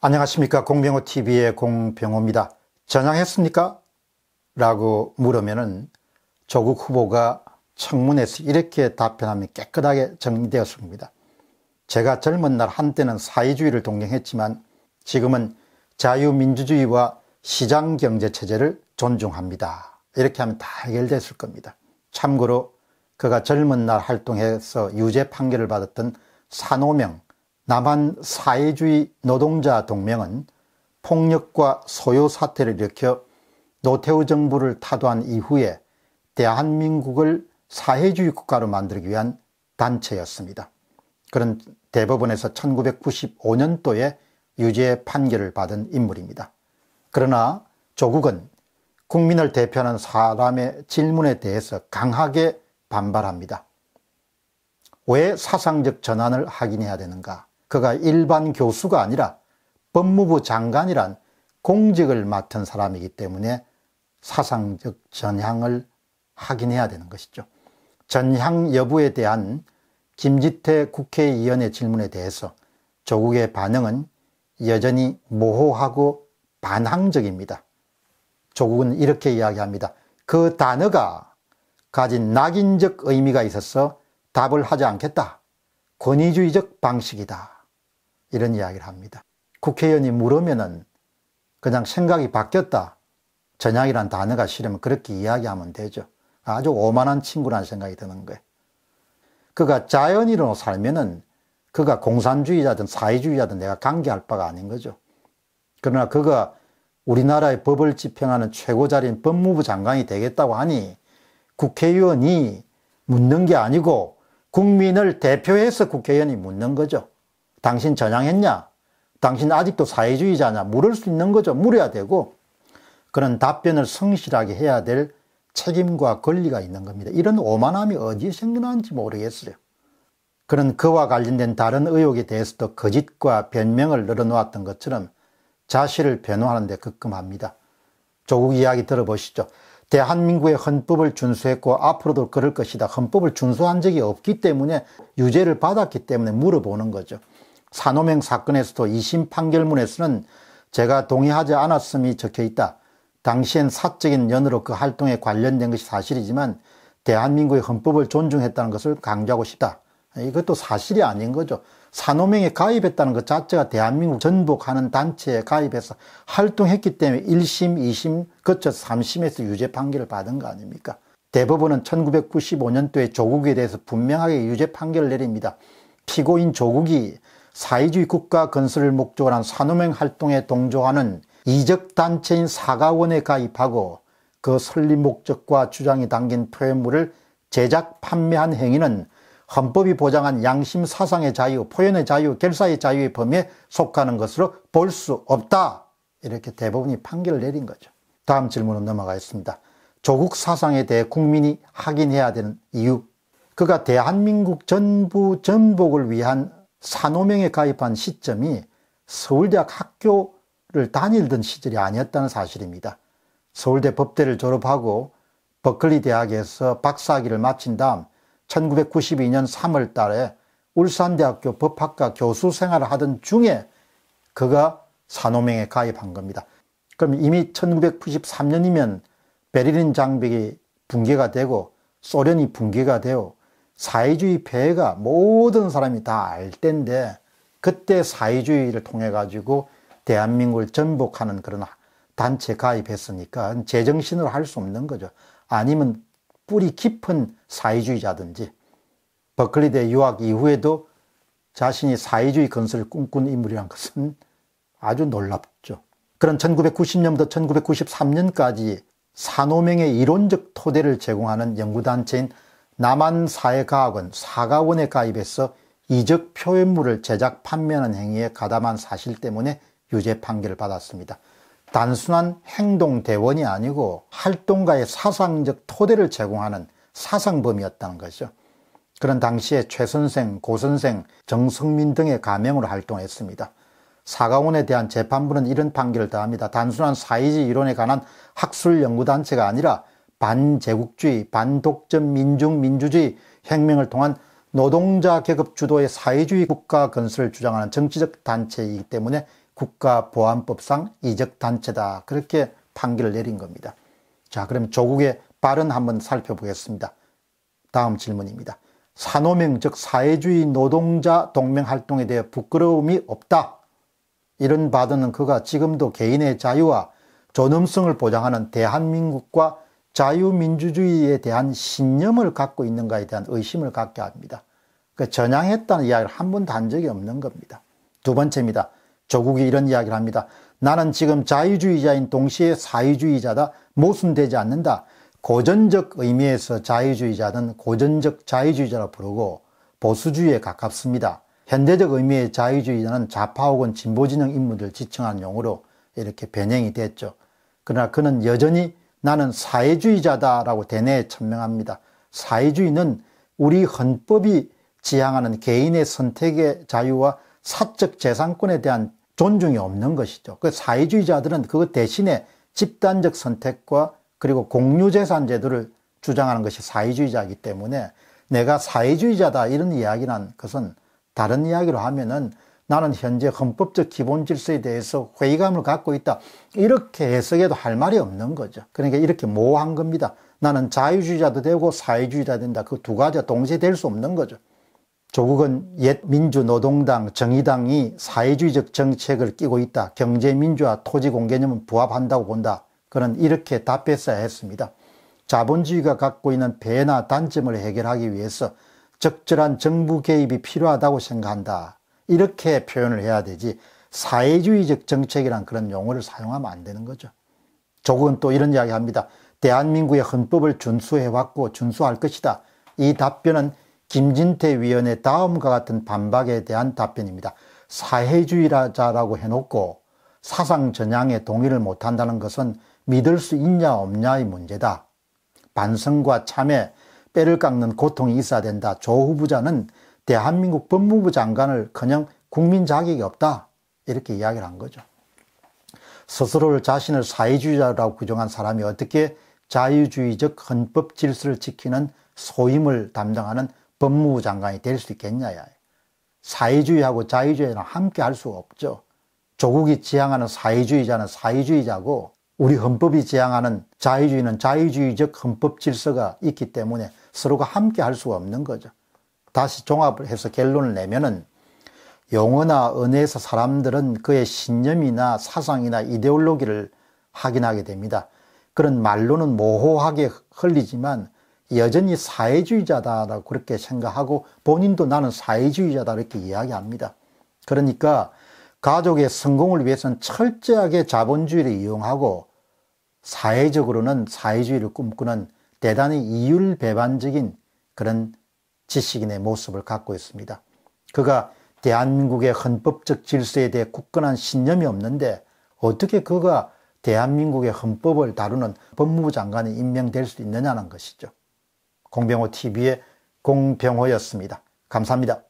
안녕하십니까 공병호TV의 공병호입니다. 전향했습니까? 라고 물으면 은 조국 후보가 청문회에서 이렇게 답변하면 깨끗하게 정리되었습니다. 제가 젊은 날 한때는 사회주의를 동경했지만 지금은 자유민주주의와 시장경제체제를 존중합니다. 이렇게 하면 다 해결됐을 겁니다. 참고로 그가 젊은 날 활동해서 유죄 판결을 받았던 산호명 남한 사회주의 노동자 동맹은 폭력과 소요 사태를 일으켜 노태우 정부를 타도한 이후에 대한민국을 사회주의 국가로 만들기 위한 단체였습니다. 그런 대법원에서 1995년도에 유죄 판결을 받은 인물입니다. 그러나 조국은 국민을 대표하는 사람의 질문에 대해서 강하게 반발합니다. 왜 사상적 전환을 확인해야 되는가? 그가 일반 교수가 아니라 법무부 장관이란 공직을 맡은 사람이기 때문에 사상적 전향을 확인해야 되는 것이죠. 전향 여부에 대한 김지태 국회의원의 질문에 대해서 조국의 반응은 여전히 모호하고 반항적입니다. 조국은 이렇게 이야기합니다. 그 단어가 가진 낙인적 의미가 있어서 답을 하지 않겠다. 권위주의적 방식이다. 이런 이야기를 합니다. 국회의원이 물으면은 그냥 생각이 바뀌었다. 전향이란 단어가 싫으면 그렇게 이야기하면 되죠. 아주 오만한 친구라는 생각이 드는 거예요. 그가 자연인으로 살면은 그가 공산주의자든 사회주의자든 내가 관계할 바가 아닌 거죠. 그러나 그가 우리나라의 법을 집행하는 최고자리인 법무부 장관이 되겠다고 하니 국회의원이 묻는 게 아니고 국민을 대표해서 국회의원이 묻는 거죠. 당신 전향했냐? 당신 아직도 사회주의자냐? 물을 수 있는 거죠. 물어야 되고 그런 답변을 성실하게 해야 될 책임과 권리가 있는 겁니다. 이런 오만함이 어디에 생겨나는지 모르겠어요. 그런 그와 관련된 다른 의혹에 대해서도 거짓과 변명을 늘어놓았던 것처럼 자신을 변호하는 데 급급합니다. 조국 이야기 들어보시죠. 대한민국의 헌법을 준수했고 앞으로도 그럴 것이다. 헌법을 준수한 적이 없기 때문에 유죄를 받았기 때문에 물어보는 거죠. 산호맹 사건에서도 2심 판결문에서는 제가 동의하지 않았음이 적혀 있다. 당시엔 사적인 연으로 그 활동에 관련된 것이 사실이지만 대한민국의 헌법을 존중했다는 것을 강조하고 싶다. 이것도 사실이 아닌 거죠. 산호맹에 가입했다는 것 자체가 대한민국 전복하는 단체에 가입해서 활동했기 때문에 1심, 2심, 거쳐서 3심에서 유죄 판결을 받은 거 아닙니까? 대법원은 1995년도에 조국에 대해서 분명하게 유죄 판결을 내립니다. 피고인 조국이 사회주의 국가 건설을 목적으로 한산업행 활동에 동조하는 이적단체인 사가원에 가입하고 그 설립 목적과 주장이 담긴 표현물을 제작 판매한 행위는 헌법이 보장한 양심 사상의 자유, 표현의 자유, 결사의 자유의 범위에 속하는 것으로 볼 수 없다. 이렇게 대법원이 판결을 내린 거죠. 다음 질문은 넘어가겠습니다. 조국 사상에 대해 국민이 확인해야 되는 이유. 그가 대한민국 전부 전복을 위한 산호명에 가입한 시점이 서울대학 학교를 다니던 시절이 아니었다는 사실입니다. 서울대 법대를 졸업하고 버클리 대학에서 박사학위를 마친 다음 1992년 3월 달에 울산대학교 법학과 교수 생활을 하던 중에 그가 산호명에 가입한 겁니다. 그럼 이미 1993년이면 베를린 장벽이 붕괴가 되고 소련이 붕괴가 되어 사회주의 폐해가 모든 사람이 다 알 텐데 그때 사회주의를 통해 가지고 대한민국을 전복하는 그런 단체 가입했으니까 제정신으로 할 수 없는 거죠. 아니면 뿌리 깊은 사회주의자든지 버클리대 유학 이후에도 자신이 사회주의 건설을 꿈꾼 인물이란 것은 아주 놀랍죠. 그런 1990년부터 1993년까지 산호명의 이론적 토대를 제공하는 연구단체인 남한사회과학원 사과원에 가입해서 이적 표현물을 제작 판매하는 행위에 가담한 사실 때문에 유죄 판결을 받았습니다. 단순한 행동 대원이 아니고 활동가의 사상적 토대를 제공하는 사상범이었다는 거죠. 그런 당시에 최 선생, 고 선생, 정성민 등의 가명으로 활동했습니다. 사과원에 대한 재판부는 이런 판결을 다합니다. 단순한 사이지 이론에 관한 학술 연구단체가 아니라 반제국주의, 반독점 민중 민주주의 혁명을 통한 노동자 계급 주도의 사회주의 국가 건설을 주장하는 정치적 단체이기 때문에 국가보안법상 이적단체다. 그렇게 판결을 내린 겁니다. 자, 그럼 조국의 발언 한번 살펴보겠습니다. 다음 질문입니다. 산호명, 즉 사회주의 노동자 동맹활동에 대해 부끄러움이 없다. 이런 바언은 그가 지금도 개인의 자유와 존엄성을 보장하는 대한민국과 자유민주주의에 대한 신념을 갖고 있는가에 대한 의심을 갖게 합니다. 그 전향했다는 이야기를 한 번도 적이 없는 겁니다. 두 번째입니다. 조국이 이런 이야기를 합니다. 나는 지금 자유주의자인 동시에 사회주의자다. 모순되지 않는다. 고전적 의미에서 자유주의자는 고전적 자유주의자라 부르고 보수주의에 가깝습니다. 현대적 의미의 자유주의자는 좌파 혹은 진보진영 인물들 지칭하는 용어로 이렇게 변형이 됐죠. 그러나 그는 여전히 나는 사회주의자다라고 대내 천명합니다. 사회주의는 우리 헌법이 지향하는 개인의 선택의 자유와 사적 재산권에 대한 존중이 없는 것이죠. 그 사회주의자들은 그 대신에 집단적 선택과 그리고 공유재산 제도를 주장하는 것이 사회주의자이기 때문에 내가 사회주의자다 이런 이야기란 것은 다른 이야기로 하면은 나는 현재 헌법적 기본 질서에 대해서 회의감을 갖고 있다. 이렇게 해석해도 할 말이 없는 거죠. 그러니까 이렇게 모호한 겁니다. 나는 자유주의자도 되고 사회주의자 된다. 그 두 가지가 동시에 될 수 없는 거죠. 조국은 옛 민주노동당, 정의당이 사회주의적 정책을 끼고 있다. 경제민주화, 토지공개념은 부합한다고 본다. 그는 이렇게 답했어야 했습니다. 자본주의가 갖고 있는 배나 단점을 해결하기 위해서 적절한 정부 개입이 필요하다고 생각한다. 이렇게 표현을 해야 되지 사회주의적 정책이란 그런 용어를 사용하면 안 되는 거죠. 조국은 또 이런 이야기 합니다. 대한민국의 헌법을 준수해왔고 준수할 것이다. 이 답변은 김진태 위원의 다음과 같은 반박에 대한 답변입니다. 사회주의자라고 해놓고 사상 전향에 동의를 못한다는 것은 믿을 수 있냐 없냐의 문제다. 반성과 참회, 뼈를 깎는 고통이 있어야 된다. 조 후보자는 대한민국 법무부 장관을 그냥 국민 자격이 없다 이렇게 이야기를 한 거죠. 스스로를 자신을 사회주의자라고 규정한 사람이 어떻게 자유주의적 헌법 질서를 지키는 소임을 담당하는 법무부 장관이 될 수 있겠냐. 사회주의하고 자유주의는 함께 할 수 없죠. 조국이 지향하는 사회주의자는 사회주의자고 우리 헌법이 지향하는 자유주의는 자유주의적 헌법 질서가 있기 때문에 서로가 함께 할 수가 없는 거죠. 다시 종합해서 을 결론을 내면은 영어나 은혜에서 사람들은 그의 신념이나 사상이나 이데올로기를 확인하게 됩니다. 그런 말로는 모호하게 흘리지만 여전히 사회주의자다라고 그렇게 생각하고 본인도 나는 사회주의자다 이렇게 이야기합니다. 그러니까 가족의 성공을 위해서는 철저하게 자본주의를 이용하고 사회적으로는 사회주의를 꿈꾸는 대단히 이율배반적인 그런 지식인의 모습을 갖고 있습니다. 그가 대한민국의 헌법적 질서에 대해 굳건한 신념이 없는데 어떻게 그가 대한민국의 헌법을 다루는 법무부 장관이 임명될 수 있느냐는 것이죠. 공병호 TV의 공병호였습니다. 감사합니다.